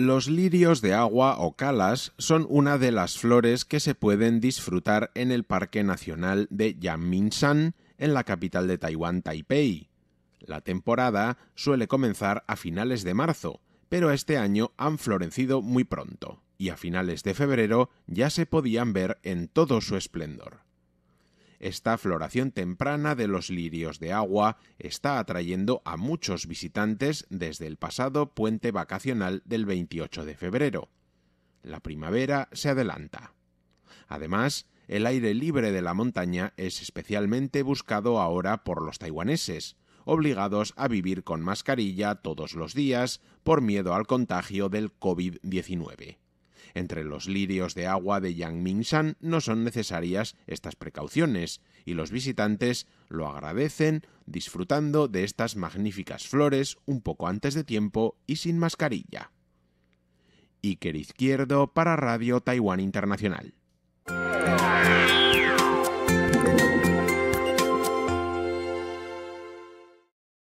Los lirios de agua o calas son una de las flores que se pueden disfrutar en el Parque Nacional de Yaminsan, en la capital de Taiwán, Taipei. La temporada suele comenzar a finales de marzo, pero este año han florecido muy pronto, y a finales de febrero ya se podían ver en todo su esplendor. Esta floración temprana de los lirios de agua está atrayendo a muchos visitantes desde el pasado puente vacacional del 28 de febrero. La primavera se adelanta. Además, el aire libre de la montaña es especialmente buscado ahora por los taiwaneses, obligados a vivir con mascarilla todos los días por miedo al contagio del COVID-19. Entre los lirios de agua de Yangmingshan no son necesarias estas precauciones, y los visitantes lo agradecen disfrutando de estas magníficas flores un poco antes de tiempo y sin mascarilla. Iker Izquierdo para Radio Taiwán Internacional.